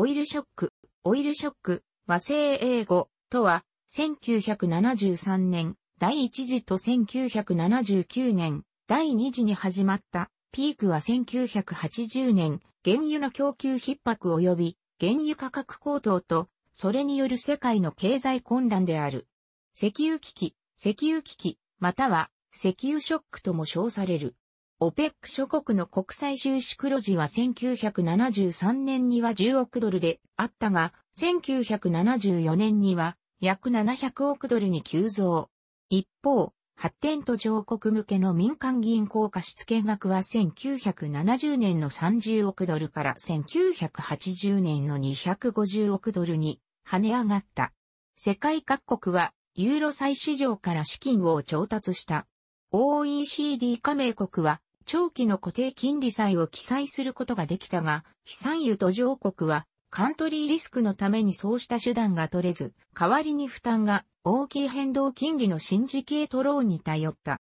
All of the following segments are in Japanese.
オイルショック、オイルショック和製英語とは、1973年第1次と1979年第2次に始まった、ピークは1980年、原油の供給逼迫及び原油価格高騰と、それによる世界の経済混乱である。石油危機、石油危機、または石油ショックとも称される。オペック諸国の国際収支黒字は1973年には10億ドルであったが、1974年には約700億ドルに急増。一方、発展途上国向けの民間銀行貸付額は1970年の30億ドルから1980年の250億ドルに跳ね上がった。世界各国はユーロ債市場から資金を調達した。OECD 加盟国は長期の固定金利債を記載することができたが、被産油途上国はカントリーリスクのためにそうした手段が取れず、代わりに負担が大きい変動金利の新時系トローンに頼った。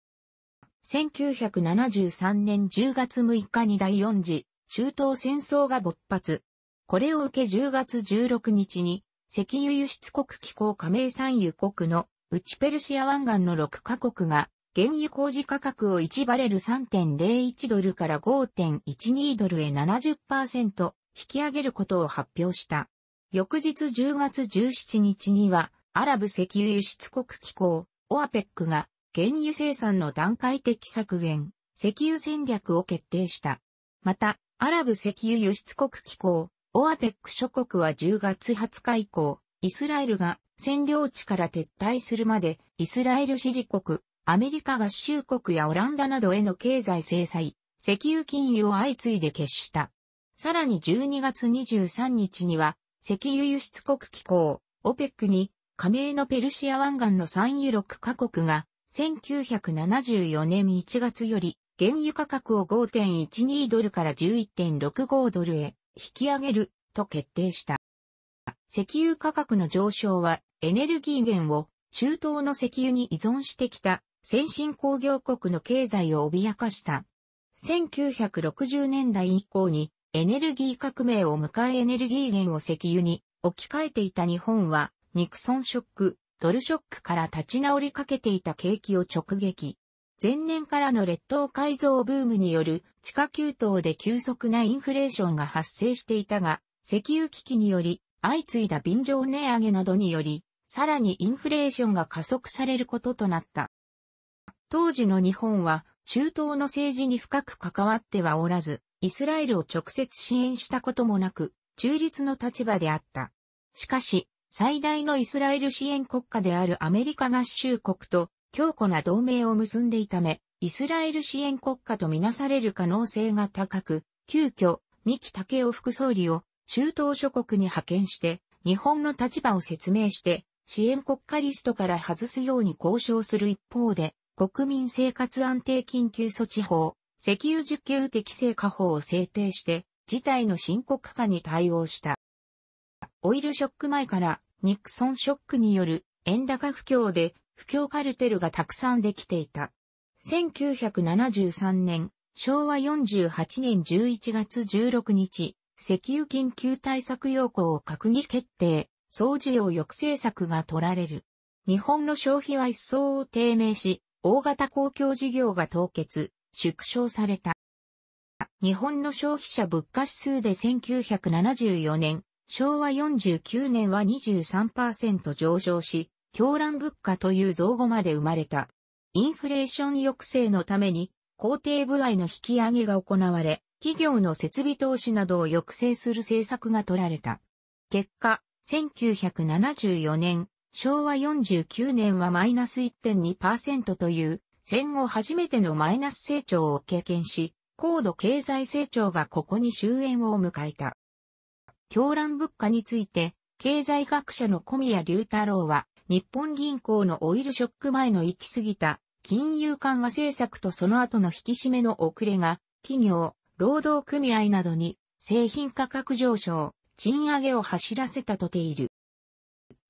1973年10月6日に第4次中東戦争が勃発。これを受け10月16日に石油輸出国機構加盟産油国のうちペルシア湾岸の6カ国が原油工事価格を1バレル3.01ドルから5.12ドルへ70%引き上げることを発表した。翌日10月17日には、アラブ石油輸出国機構、OAPEC が原油生産の段階的削減、石油戦略を決定した。また、アラブ石油輸出国機構、OAPEC 諸国は10月20日以降、イスラエルが占領地から撤退するまで、イスラエル支持国、アメリカ合衆国やオランダなどへの経済制裁、石油禁輸を相次いで決した。さらに12月23日には、石油輸出国機構、OPEC に、加盟のペルシア湾岸の産油6カ国が、1974年1月より、原油価格を5.12ドルから11.65ドルへ引き上げると決定した。石油価格の上昇はエネルギー源を中東の石油に依存してきた先進工業国の経済を脅かした。1960年代以降にエネルギー革命を迎えエネルギー源を石油に置き換えていた日本は、ニクソンショック、ドルショックから立ち直りかけていた景気を直撃。前年からの列島改造ブームによる地下給湯で急速なインフレーションが発生していたが、石油危機により、相次いだ便乗値上げなどにより、さらにインフレーションが加速されることとなった。当時の日本は中東の政治に深く関わってはおらず、イスラエルを直接支援したこともなく、中立の立場であった。しかし、最大のイスラエル支援国家であるアメリカ合衆国と強固な同盟を結んでいため、イスラエル支援国家とみなされる可能性が高く、急遽、三木武夫副総理を中東諸国に派遣して、日本の立場を説明して、支援国家リストから外すように交渉する一方で、国民生活安定緊急措置法、石油需給適正化法を制定して、事態の深刻化に対応した。オイルショック前から、ニクソンショックによる円高不況で、不況カルテルがたくさんできていた。1973年、昭和48年11月16日、石油緊急対策要項を閣議決定、総需要抑制策が取られる。日本の消費は一層低迷し、大型公共事業が凍結、縮小された。日本の消費者物価指数で1974年、昭和49年は23%上昇し、狂乱物価という造語まで生まれた。インフレーション抑制のために、工程部合の引き上げが行われ、企業の設備投資などを抑制する政策が取られた。結果、1974年、昭和49年はマイナス1.2%という戦後初めてのマイナス成長を経験し、高度経済成長がここに終焉を迎えた。狂乱物価について、経済学者の小宮隆太郎は、日本銀行のオイルショック前の行き過ぎた金融緩和政策とその後の引き締めの遅れが、企業、労働組合などに製品価格上昇、賃上げを走らせたとている。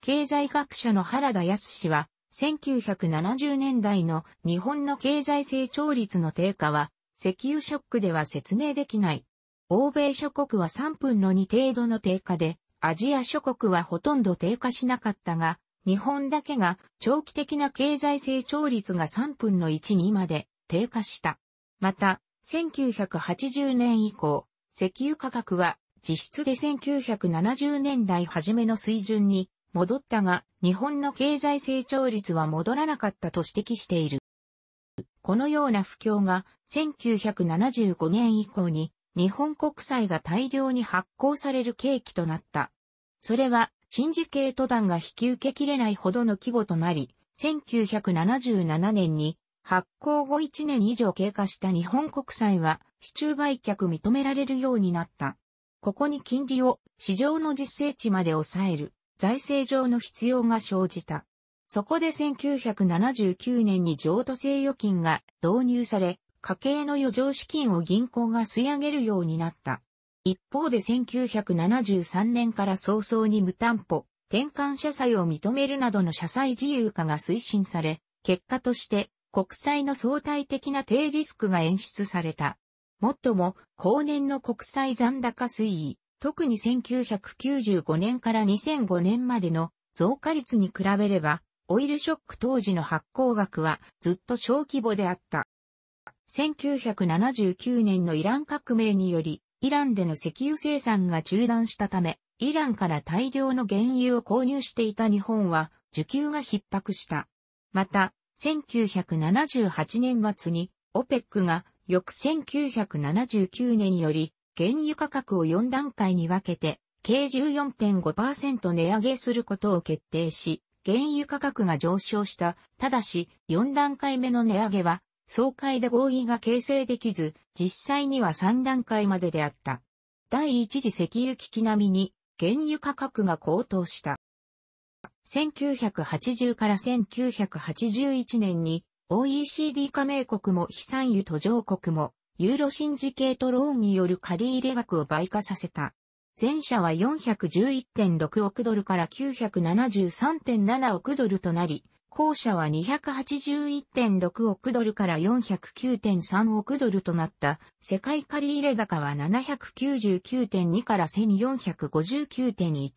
経済学者の原田康氏は、1970年代の日本の経済成長率の低下は、石油ショックでは説明できない。欧米諸国は3分の2程度の低下で、アジア諸国はほとんど低下しなかったが、日本だけが長期的な経済成長率が3分の1にまで低下した。また、1980年以降、石油価格は実質で1970年代初めの水準に戻ったが、日本の経済成長率は戻らなかったと指摘している。このような不況が1975年以降に日本国債が大量に発行される契機となった。それは、新ンジケート団が引き受けきれないほどの規模となり、1977年に発行後1年以上経過した日本国債は市中売却認められるようになった。ここに金利を市場の実勢値まで抑える財政上の必要が生じた。そこで1979年に譲渡制預金が導入され、家計の余剰資金を銀行が吸い上げるようになった。一方で1973年から早々に無担保、転換社債を認めるなどの社債自由化が推進され、結果として国債の相対的な低リスクが演出された。もっとも、後年の国債残高推移、特に1995年から2005年までの増加率に比べれば、オイルショック当時の発行額はずっと小規模であった。1979年のイラン革命により、イランでの石油生産が中断したため、イランから大量の原油を購入していた日本は、需給が逼迫した。また、1978年末に、オペックが翌1979年より原油価格を4段階に分けて、計14.5%値上げすることを決定し、原油価格が上昇した。ただし、4段階目の値上げは、総会で合意が形成できず、実際には3段階までであった。第一次石油危機並みに、原油価格が高騰した。1980から1981年に OECD 加盟国も非産油途上国もユーロシンジケートローンによる借入額を倍化させた。前者は411.6億ドルから973.7億ドルとなり、後者は281.6億ドルから409.3億ドルとなった。世界借入高は799.2から1459.1。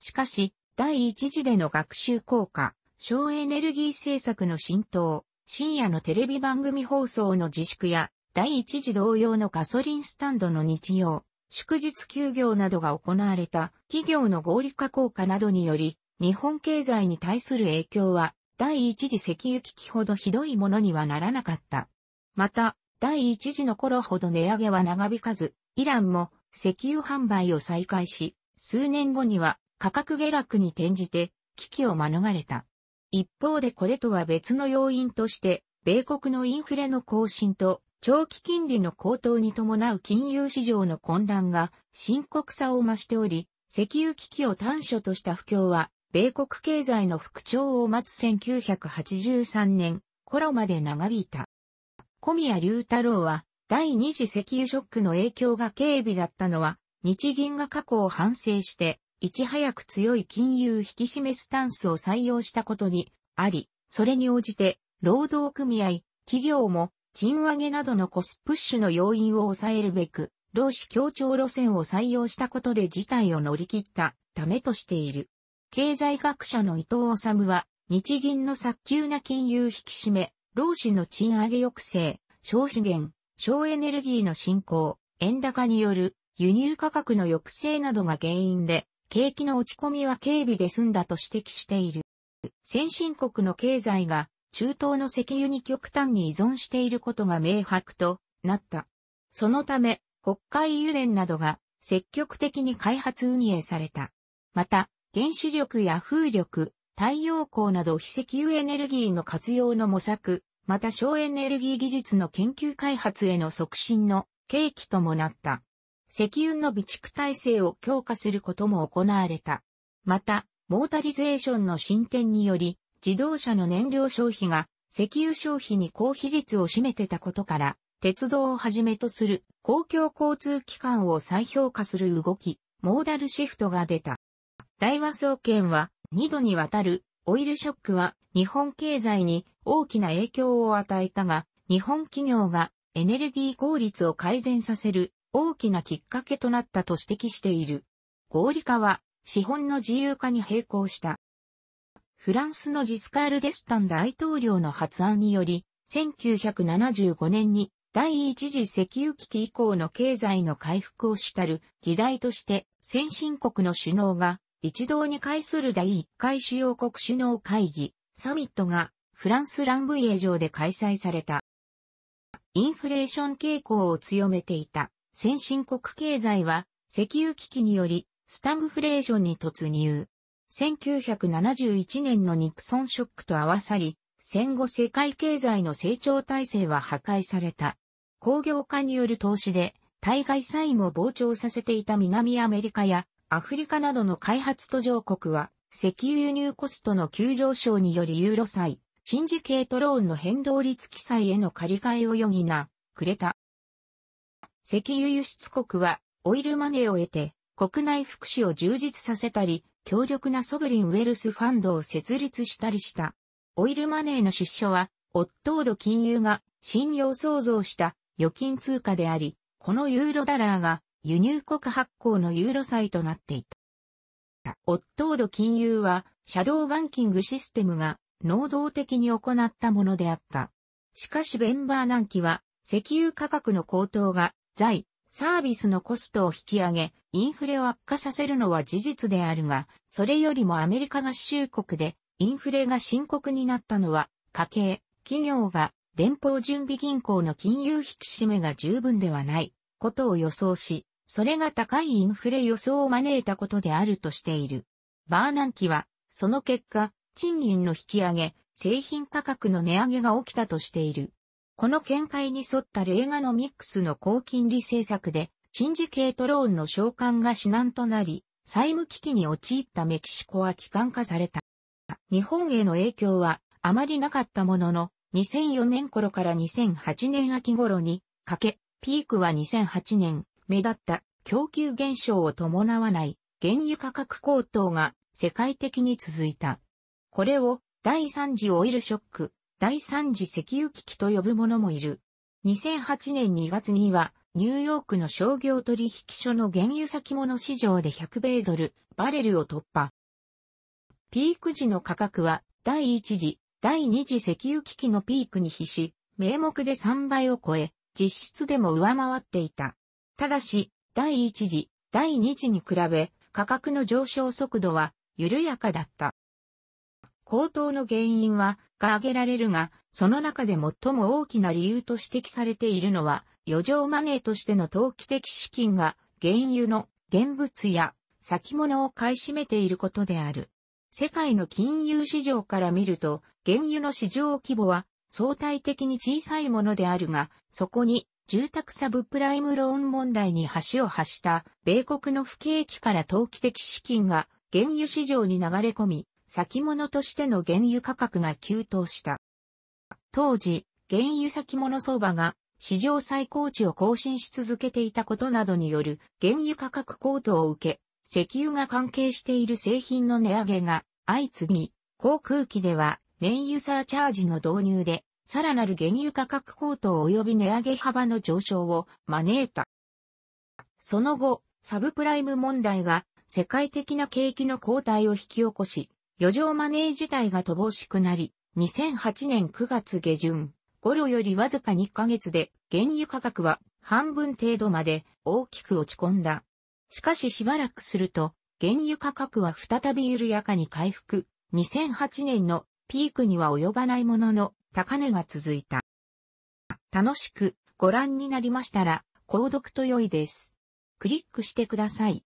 しかし、第一次での学習効果、省エネルギー政策の浸透、深夜のテレビ番組放送の自粛や、第一次同様のガソリンスタンドの日曜、祝日休業などが行われた企業の合理化効果などにより、日本経済に対する影響は、第一次石油危機ほどひどいものにはならなかった。また、第一次の頃ほど値上げは長引かず、イランも石油販売を再開し、数年後には価格下落に転じて危機を免れた。一方でこれとは別の要因として、米国のインフレの更新と長期金利の高騰に伴う金融市場の混乱が深刻さを増しており、石油危機を短所とした不況は、米国経済の復調を待つ1983年頃まで長引いた。小宮隆太郎は、第二次石油ショックの影響が軽微だったのは、日銀が過去を反省して、いち早く強い金融引き締めスタンスを採用したことにあり、それに応じて、労働組合、企業も、賃上げなどのコスプッシュの要因を抑えるべく、労使協調路線を採用したことで事態を乗り切ったためとしている。経済学者の伊藤治は、日銀の早急な金融引き締め、労使の賃上げ抑制、小資源、省エネルギーの振興、円高による輸入価格の抑制などが原因で、景気の落ち込みは警備で済んだと指摘している。先進国の経済が中東の石油に極端に依存していることが明白となった。そのため、北海油田などが積極的に開発運営された。また、原子力や風力、太陽光など非石油エネルギーの活用の模索、また省エネルギー技術の研究開発への促進の契機ともなった。石油の備蓄体制を強化することも行われた。また、モータリゼーションの進展により、自動車の燃料消費が石油消費に高比率を占めてたことから、鉄道をはじめとする公共交通機関を再評価する動き、モーダルシフトが出た。大和総研は2度にわたるオイルショックは日本経済に大きな影響を与えたが、日本企業がエネルギー効率を改善させる大きなきっかけとなったと指摘している。合理化は資本の自由化に並行した。フランスのジスカール・デスタン大統領の発案により、1975年に第一次石油危機以降の経済の回復を主たる議題として先進国の首脳が一堂に会する第一回主要国首脳会議サミットがフランスランブイエ上で開催された。インフレーション傾向を強めていた先進国経済は石油危機によりスタグフレーションに突入。1971年のニクソンショックと合わさり、戦後世界経済の成長体制は破壊された。工業化による投資で、対外債務を膨張させていた南アメリカやアフリカなどの開発途上国は、石油輸入コストの急上昇によりユーロ債、シンジケートローンの変動率記載への借り換えを余儀なくれた。石油輸出国はオイルマネーを得て国内福祉を充実させたり、強力なソブリンウェルスファンドを設立したりした。オイルマネーの出所は、オットード金融が信用創造した預金通貨であり、このユーロダラーが輸入国発行のユーロ債となっていた。オットード金融は、シャドーバンキングシステムが能動的に行ったものであった。しかしベンバーン期は、石油価格の高騰が財、サービスのコストを引き上げ、インフレを悪化させるのは事実であるが、それよりもアメリカ合衆国でインフレが深刻になったのは、家計、企業が連邦準備銀行の金融引き締めが十分ではないことを予想し、それが高いインフレ予想を招いたことであるとしている。バーナンキは、その結果、賃金の引き上げ、製品価格の値上げが起きたとしている。この見解に沿ったレーガノミックスの高金利政策で、チンジトローンの償還が至難となり、債務危機に陥ったメキシコは機関化された。日本への影響はあまりなかったものの、2004年頃から2008年秋頃にかけ、ピークは2008年、目立った供給減少を伴わない原油価格高騰が世界的に続いた。これを第3次オイルショック、第三次石油危機と呼ぶ者もいる。2008年2月には、ニューヨークの商業取引所の原油先物市場で100米ドル、バレルを突破。ピーク時の価格は、第一次、第二次石油危機のピークに比し、名目で3倍を超え、実質でも上回っていた。ただし、第一次、第二次に比べ、価格の上昇速度は緩やかだった。高騰の原因は、が挙げられるが、その中で最も大きな理由と指摘されているのは、余剰マネーとしての投機的資金が、原油の現物や先物を買い占めていることである。世界の金融市場から見ると、原油の市場規模は相対的に小さいものであるが、そこに住宅サブプライムローン問題に橋を発した米国の不景気から投機的資金が原油市場に流れ込み、先物としての原油価格が急騰した。当時、原油先物相場が史上最高値を更新し続けていたことなどによる原油価格高騰を受け、石油が関係している製品の値上げが相次ぎ、航空機では燃油サーチャージの導入で、さらなる原油価格高騰及び値上げ幅の上昇を招いた。その後、サブプライム問題が世界的な景気の後退を引き起こし、余剰マネー自体が乏しくなり、2008年9月下旬、頃よりわずか2ヶ月で原油価格は半分程度まで大きく落ち込んだ。しかししばらくすると、原油価格は再び緩やかに回復。2008年のピークには及ばないものの高値が続いた。楽しくご覧になりましたら、購読と良いです。クリックしてください。